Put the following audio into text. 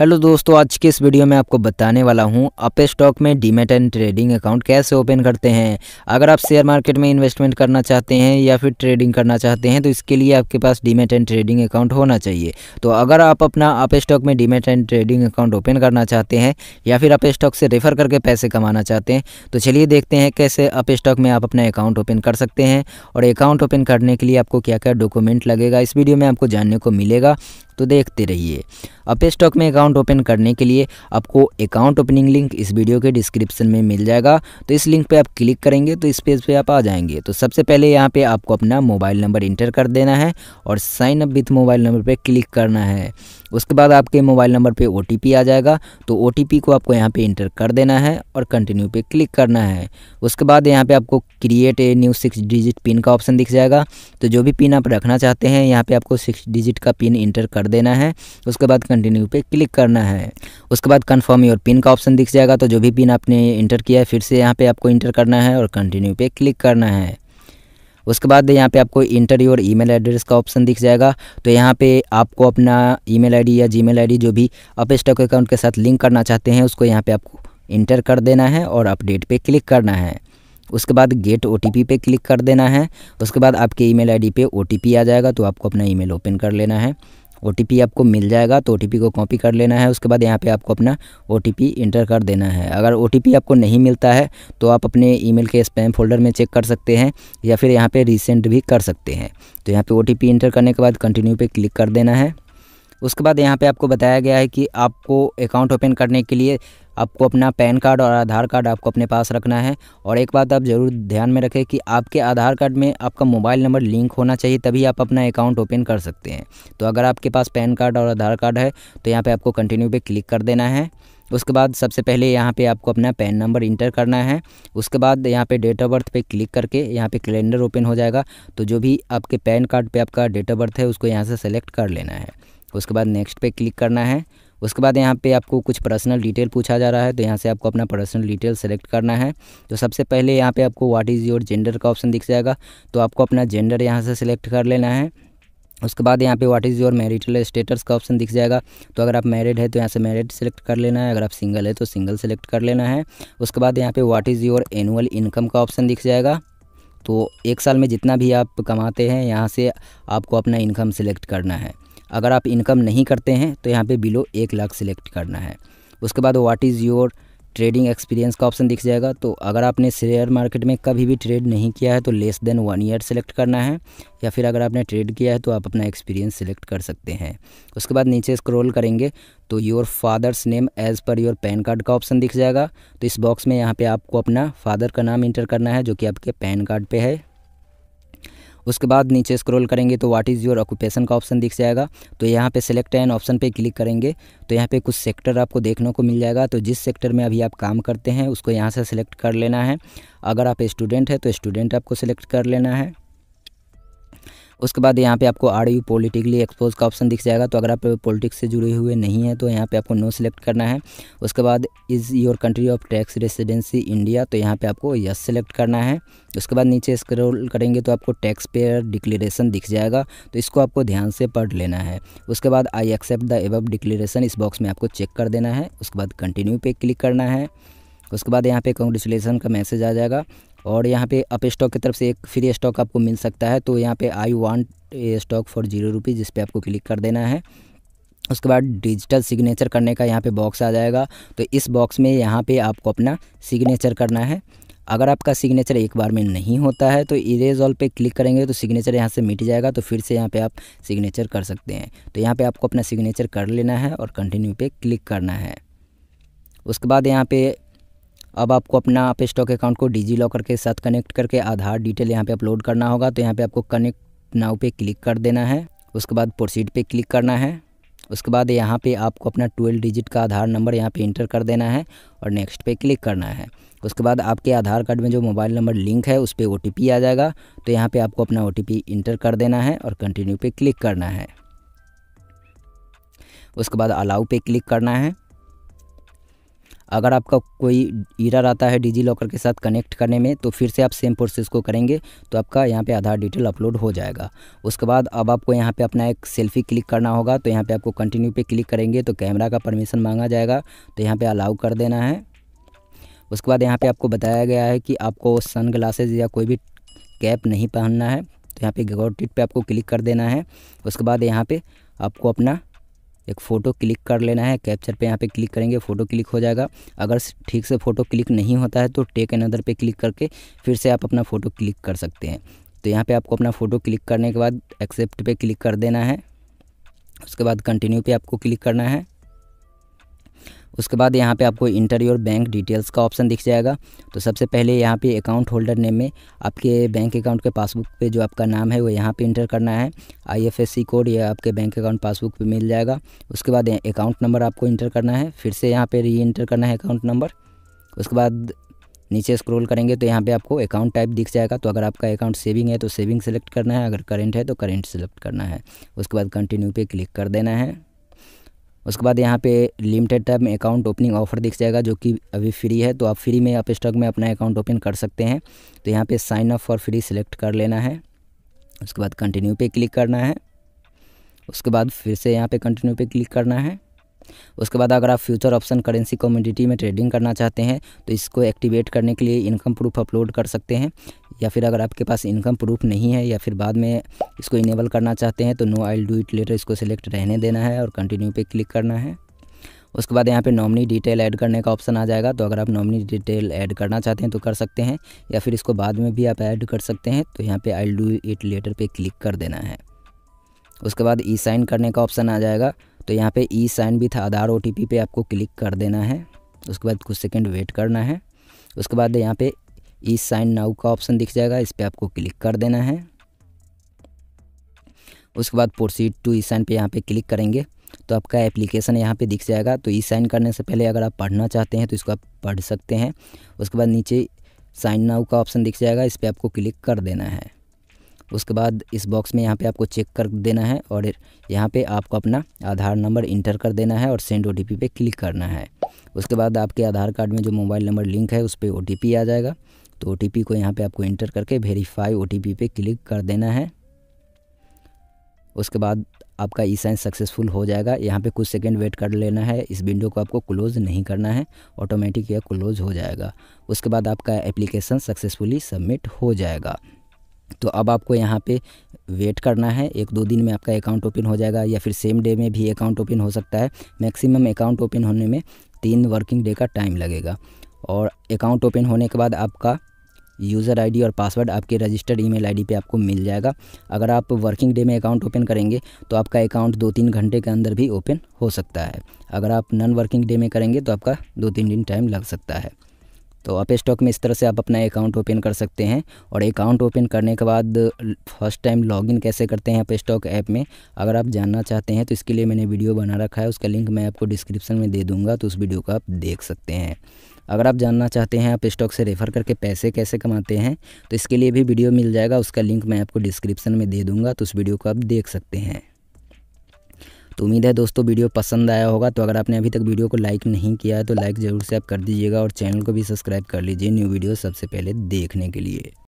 hello दोस्तों आज के इस वीडियो में आपको बताने वाला हूं अपे स्टॉक में डीमेट एंड ट्रेडिंग अकाउंट कैसे ओपन करते हैं अगर आप शेयर मार्केट में इन्वेस्टमेंट करना चाहते हैं या फिर ट्रेडिंग करना चाहते हैं तो इसके लिए आपके पास डीमेट एंड ट्रेडिंग अकाउंट होना चाहिए तो अगर आप अपना अपे स्टॉक में demat and trading account open करना चाहते हैं या फिर अपे स्टॉक से रेफर करके पैसे कमाना चाहते हैं तो चलिए देखते हैं कैसे अपे स्टॉक में आप अपना अकाउंट ओपन कर सकते हैं और अकाउंट ओपन करने के लिए आपको क्या क्या डॉक्यूमेंट लगेगा इस वीडियो में आपको जानने को मिलेगा तो देखते रहिए अपे स्टॉक में अकाउंट ओपन करने के लिए आपको अकाउंट ओपनिंग लिंक इस वीडियो के डिस्क्रिप्शन में मिल जाएगा तो इस लिंक पर आप क्लिक करेंगे तो इस पेज पर पे आप आ जाएंगे तो सबसे पहले यहाँ पर आपको अपना मोबाइल नंबर इंटर कर देना है और sign up with mobile number पर क्लिक करना है उसके बाद आपके मोबाइल नंबर पर ओ आ जाएगा तो ओ को आपको यहाँ पर इंटर कर देना है और कंटिन्यू पे क्लिक करना है उसके बाद यहाँ पे आपको create a new six digit pin का ऑप्शन दिख जाएगा तो जो भी पिन आप रखना चाहते हैं यहाँ पे आपको सिक्स डिजिट का पिन इंटर कर कर देना है उसके बाद कंटिन्यू पे क्लिक करना है उसके बाद कंफर्म योर पिन का ऑप्शन दिख जाएगा तो जो भी पिन आपने इंटर किया है फिर से यहाँ पे आपको इंटर करना है और कंटिन्यू पे क्लिक करना है उसके बाद यहाँ पे आपको इंटर योर ईमेल एड्रेस का ऑप्शन दिख जाएगा तो यहाँ पे आपको अपना ईमेल आईडी या जीमेल आईडी जो भी आप स्टॉक अकाउंट के साथ लिंक करना चाहते हैं उसको यहाँ पे आपको इंटर कर देना है और अपडेट पे क्लिक करना है उसके बाद गेट ओ पे क्लिक कर देना है उसके बाद आपके आई डी पे ओ आ जाएगा तो आपको अपना मेल ओपन कर लेना है ओ आपको मिल जाएगा तो ओ को कॉपी कर लेना है उसके बाद यहाँ पे आपको अपना ओ इंटर कर देना है अगर ओ आपको नहीं मिलता है तो आप अपने ईमेल के स्पैम फोल्डर में चेक कर सकते हैं या फिर यहाँ पे रिसेंट भी कर सकते हैं तो यहाँ पे ओ इंटर करने के बाद कंटिन्यू पे क्लिक कर देना है उसके बाद यहाँ पे आपको बताया गया है कि आपको अकाउंट ओपन करने के लिए आपको अपना पैन कार्ड और आधार कार्ड आपको अपने पास रखना है और एक बात आप ज़रूर ध्यान में रखें कि आपके आधार कार्ड में आपका मोबाइल नंबर लिंक होना चाहिए तभी आप अपना अकाउंट ओपन कर सकते हैं तो अगर आपके पास पैन कार्ड और आधार कार्ड है तो यहाँ पर आपको कंटिन्यू पर क्लिक कर देना है उसके बाद सबसे पहले यहाँ पे आपको अपना पैन नंबर इंटर करना है उसके बाद यहाँ पे डेट ऑफ बर्थ पे क्लिक करके यहाँ पे कैलेंडर ओपन हो जाएगा तो जो भी आपके पैन कार्ड पे आपका डेट ऑफ बर्थ है उसको यहाँ से सेलेक्ट कर लेना है उसके बाद नेक्स्ट पे क्लिक करना है उसके बाद यहाँ पे आपको कुछ पर्सनल डिटेल पूछा जा रहा है तो यहाँ से आपको अपना पर्सनल डिटेल सेलेक्ट करना है तो सबसे पहले यहाँ पे आपको व्हाट इज़ योर जेंडर का ऑप्शन दिख जाएगा तो आपको अपना जेंडर यहाँ से सिलेक्ट कर लेना है उसके बाद यहाँ पे what is your marital status का ऑप्शन दिख जाएगा तो अगर आप मैरिड है तो यहाँ से मैरिड सेलेक्ट कर लेना है अगर आप सिंगल है तो सिंगल सेलेक्ट कर लेना है उसके बाद यहाँ पे what is your annual income का ऑप्शन दिख जाएगा तो एक साल में जितना भी आप कमाते हैं यहाँ से आपको अपना इनकम सेलेक्ट करना है अगर आप इनकम नहीं करते हैं तो यहाँ पे बिलो एक लाख सेलेक्ट करना है उसके बाद what is your trading experience का ऑप्शन दिख जाएगा तो अगर आपने शेयर मार्केट में कभी भी ट्रेड नहीं किया है तो less than one year select करना है या फिर अगर आपने ट्रेड किया है तो आप अपना एक्सपीरियंस सेलेक्ट कर सकते हैं उसके बाद नीचे स्क्रॉल करेंगे तो your father's name as per your PAN card का ऑप्शन दिख जाएगा तो इस बॉक्स में यहाँ पे आपको अपना फादर का नाम इंटर करना है जो कि आपके पैन कार्ड पे है उसके बाद नीचे स्क्रॉल करेंगे तो व्हाट इज़ योर ऑक्यूपेशन का ऑप्शन दिख जाएगा तो यहाँ पे सेलेक्ट एन ऑप्शन पे क्लिक करेंगे तो यहाँ पे कुछ सेक्टर आपको देखने को मिल जाएगा तो जिस सेक्टर में अभी आप काम करते हैं उसको यहाँ से सेलेक्ट कर लेना है अगर आप स्टूडेंट हैं तो स्टूडेंट आपको सेलेक्ट कर लेना है उसके बाद यहाँ पे आपको आर यू पोलिटिकली एक्सपोज का ऑप्शन दिख जाएगा तो अगर आप पॉलिटिक्स से जुड़े हुए नहीं हैं तो यहाँ पे आपको नो सेलेक्ट करना है उसके बाद is your country of tax residency India तो यहाँ पे आपको यस सेलेक्ट करना है उसके बाद नीचे स्क्रोल करेंगे तो आपको टैक्स पेयर डिक्लेरेशन दिख जाएगा तो इसको आपको ध्यान से पढ़ लेना है उसके बाद I accept the above declaration इस बॉक्स में आपको चेक कर देना है उसके बाद कंटिन्यू पे क्लिक करना है उसके बाद यहाँ पे कॉन्ग्रेचुलेसन का मैसेज आ जाएगा और यहाँ पे अप स्टॉक की तरफ से एक फ्री स्टॉक आपको मिल सकता है तो यहाँ पे I want a stock for zero rupees जिस पर आपको क्लिक कर देना है उसके बाद डिजिटल सिग्नेचर करने का यहाँ पे बॉक्स आ जाएगा तो इस बॉक्स में यहाँ पे आपको अपना सिग्नेचर करना है अगर आपका सिग्नेचर एक बार में नहीं होता है तो इरेज ऑल पे क्लिक करेंगे तो सिग्नेचर यहाँ से मिट जाएगा तो फिर से यहाँ पे आप सिग्नेचर कर सकते हैं तो यहाँ पे आपको अपना सिग्नेचर कर लेना है और कंटिन्यू पे क्लिक करना है उसके बाद यहाँ पे अब आपको अपना आप स्टॉक अकाउंट को डिजी लॉकर के साथ कनेक्ट करके आधार डिटेल यहाँ पे अपलोड करना होगा तो यहाँ पे आपको कनेक्ट नाउ पे क्लिक कर देना है उसके बाद प्रोसीड पे क्लिक करना है उसके बाद यहाँ पे आपको अपना ट्वेल्व डिजिट का आधार नंबर यहाँ पे इंटर कर देना है और नेक्स्ट पे क्लिक करना है उसके बाद आपके आधार कार्ड में जो मोबाइल नंबर लिंक है उस पर ओ आ जाएगा तो यहाँ पे आपको अपना ओ इंटर कर देना है और कंटिन्यू पे क्लिक करना है उसके बाद अलाउ पे क्लिक करना है अगर आपका कोई इरर आता है डिजी लॉकर के साथ कनेक्ट करने में तो फिर से आप सेम प्रोसेस को करेंगे तो आपका यहाँ पे आधार डिटेल अपलोड हो जाएगा उसके बाद अब आपको यहाँ पे अपना एक सेल्फी क्लिक करना होगा तो यहाँ पे आपको कंटिन्यू पे क्लिक करेंगे तो कैमरा का परमिशन मांगा जाएगा तो यहाँ पर अलाउ कर देना है उसके बाद यहाँ पर आपको बताया गया है कि आपको सन ग्लासेज या कोई भी कैप नहीं पहनना है तो यहाँ पर गॉट पर आपको क्लिक कर देना है उसके बाद यहाँ पर आपको अपना एक फ़ोटो क्लिक कर लेना है कैप्चर पे यहाँ पे क्लिक करेंगे फ़ोटो क्लिक हो जाएगा अगर ठीक से फ़ोटो क्लिक नहीं होता है तो टेक अदर पे क्लिक करके फिर से आप अपना फ़ोटो क्लिक कर सकते हैं तो यहाँ पे आपको अपना फ़ोटो क्लिक करने के बाद एक्सेप्ट पे क्लिक कर देना है उसके बाद कंटिन्यू पे आपको क्लिक करना है उसके बाद यहाँ पे आपको इंटर योर बैंक डिटेल्स का ऑप्शन दिख जाएगा तो सबसे पहले यहाँ पे अकाउंट होल्डर नेम में आपके बैंक अकाउंट के पासबुक पे जो आपका नाम है वो यहाँ पे इंटर करना है आईएफएससी कोड या आपके बैंक अकाउंट पासबुक पे मिल जाएगा उसके बाद अकाउंट नंबर आपको इंटर करना है फिर से यहाँ पर री इंटर करना है अकाउंट नंबर उसके बाद नीचे स्क्रोल करेंगे तो यहाँ पर आपको अकाउंट टाइप दिख जाएगा तो अगर आपका अकाउंट सेविंग है तो सेविंग सेलेक्ट करना है अगर करेंट है तो करेंट सेलेक्ट करना है उसके बाद कंटिन्यू पर क्लिक कर देना है उसके बाद यहाँ पे लिमिटेड टाइम में अकाउंट ओपनिंग ऑफर दिख जाएगा जो कि अभी फ्री है तो आप फ्री में आप स्टॉक में अपना अकाउंट ओपन कर सकते हैं तो यहाँ पे sign up for free select कर लेना है उसके बाद कंटिन्यू पे क्लिक करना है उसके बाद फिर से यहाँ पे कंटिन्यू पे क्लिक करना है उसके बाद अगर आप फ्यूचर ऑप्शन करेंसी कम्यूडिटी में ट्रेडिंग करना चाहते हैं तो इसको एक्टिवेट करने के लिए इनकम प्रूफ अपलोड कर सकते हैं या फिर अगर आपके पास इनकम प्रूफ नहीं है या फिर बाद में इसको इनेबल करना चाहते हैं तो no I do it later इसको सिलेक्ट रहने देना है और कंटिन्यू पे क्लिक करना है उसके बाद यहाँ पे नॉमिनी डिटेल ऐड करने का ऑप्शन आ जाएगा तो अगर आप नॉमिनी डिटेल ऐड करना चाहते हैं तो कर सकते हैं या फिर इसको बाद में भी आप ऐड कर सकते हैं तो यहाँ पे आई डू इट लेटर पे क्लिक कर देना है उसके बाद ई साइन करने का ऑप्शन आ जाएगा तो यहाँ पे ई साइन भी था आधार ओ पे आपको क्लिक कर देना है उसके बाद कुछ सेकंड वेट करना है उसके बाद यहाँ पे ई साइन नाउ का ऑप्शन दिख जाएगा इस पर आपको क्लिक कर देना है उसके बाद प्रोसीड टू ई साइन पे यहाँ पे क्लिक करेंगे तो आपका एप्लीकेशन यहाँ पे दिख जाएगा तो ई साइन करने से पहले अगर आप पढ़ना चाहते हैं तो इसको आप पढ़ सकते हैं उसके बाद नीचे साइन नाउ का ऑप्शन दिख जाएगा इस पर आपको क्लिक कर देना है उसके बाद इस बॉक्स में यहाँ पे आपको चेक कर देना है और यहाँ पे आपको अपना आधार नंबर इंटर कर देना है और सेंड ओ पे क्लिक करना है उसके बाद आपके आधार कार्ड में जो मोबाइल नंबर लिंक है उस पर ओ आ जाएगा तो ओ को यहाँ पर आपको इंटर करके वेरीफाई ओ पे क्लिक कर देना है उसके बाद आपका ई साइन सक्सेसफुल हो जाएगा यहाँ पे कुछ सेकंड वेट कर लेना है इस विंडो को आपको क्लोज़ नहीं करना है ऑटोमेटिक यह क्लोज़ हो जाएगा उसके बाद आपका एप्लीकेशन सक्सेसफुली सबमिट हो जाएगा तो अब आपको यहाँ पे वेट करना है एक दो दिन में आपका अकाउंट ओपन हो जाएगा या फिर सेम डे में भी अकाउंट ओपन हो सकता है मैक्सिमम अकाउंट ओपन होने में तीन वर्किंग डे का टाइम लगेगा और अकाउंट ओपन होने के बाद आपका यूज़र आईडी और पासवर्ड आपके रजिस्टर्ड ईमेल आईडी पे आपको मिल जाएगा अगर आप वर्किंग डे में अकाउंट ओपन करेंगे तो आपका अकाउंट दो तीन घंटे के अंदर भी ओपन हो सकता है अगर आप नॉन वर्किंग डे में करेंगे तो आपका दो तीन दिन टाइम लग सकता है तो आप स्टॉक में इस तरह से आप अपना अकाउंट ओपन कर सकते हैं और अकाउंट ओपन करने के बाद फर्स्ट टाइम लॉगिन कैसे करते हैं अपे स्टॉक ऐप में अगर आप जानना चाहते हैं तो इसके लिए मैंने वीडियो बना रखा है उसका लिंक मैं आपको डिस्क्रिप्शन में दे दूँगा तो उस वीडियो को आप देख सकते हैं अगर आप जानना चाहते हैं आप स्टॉक से रेफ़र करके पैसे कैसे कमाते हैं तो इसके लिए भी वीडियो मिल जाएगा उसका लिंक मैं आपको डिस्क्रिप्शन में दे दूँगा तो उस वीडियो को आप देख सकते हैं तो उम्मीद है दोस्तों वीडियो पसंद आया होगा तो अगर आपने अभी तक वीडियो को लाइक नहीं किया है तो लाइक ज़रूर से आप कर दीजिएगा और चैनल को भी सब्सक्राइब कर लीजिए न्यू वीडियो सबसे पहले देखने के लिए